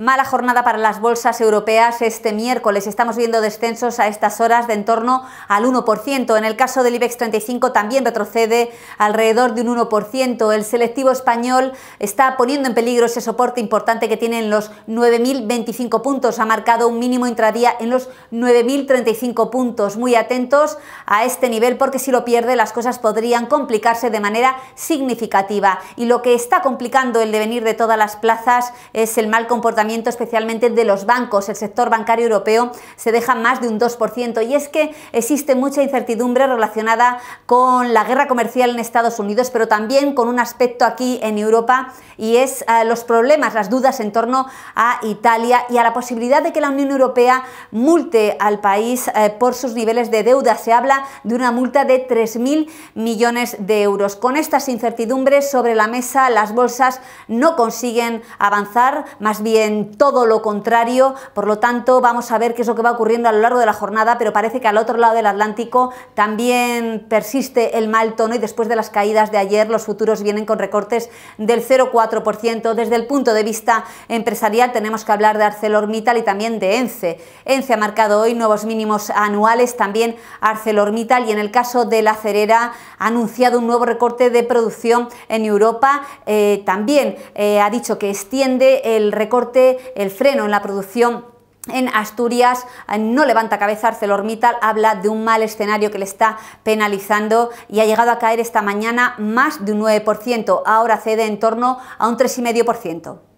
Mala jornada para las bolsas europeas este miércoles. Estamos viendo descensos a estas horas de en torno al 1%. En el caso del IBEX 35 también retrocede alrededor de un 1%. El selectivo español está poniendo en peligro ese soporte importante que tienen los 9.025 puntos. Ha marcado un mínimo intradía en los 9.035 puntos. Muy atentos a este nivel porque si lo pierde las cosas podrían complicarse de manera significativa. Y lo que está complicando el devenir de todas las plazas es el mal comportamiento especialmente de los bancos. El sector bancario europeo se deja más de un 2% y es que existe mucha incertidumbre relacionada con la guerra comercial en Estados Unidos, pero también con un aspecto aquí en Europa y es eh, los problemas, las dudas en torno a Italia y a la posibilidad de que la Unión Europea multe al país eh, por sus niveles de deuda. Se habla de una multa de 3.000 millones de euros. Con estas incertidumbres sobre la mesa, las bolsas no consiguen avanzar, más bien todo lo contrario. Por lo tanto, vamos a ver qué es lo que va ocurriendo a lo largo de la jornada, pero parece que al otro lado del Atlántico también persiste el mal tono y después de las caídas de ayer los futuros vienen con recortes del 0,4%. Desde el punto de vista empresarial tenemos que hablar de ArcelorMittal y también de ENCE. ENCE ha marcado hoy nuevos mínimos anuales, también ArcelorMittal y en el caso de la Cerera ha anunciado un nuevo recorte de producción en Europa. Eh, también eh, ha dicho que extiende el recorte el freno en la producción en Asturias eh, no levanta cabeza ArcelorMittal, habla de un mal escenario que le está penalizando y ha llegado a caer esta mañana más de un 9%, ahora cede en torno a un 3,5%.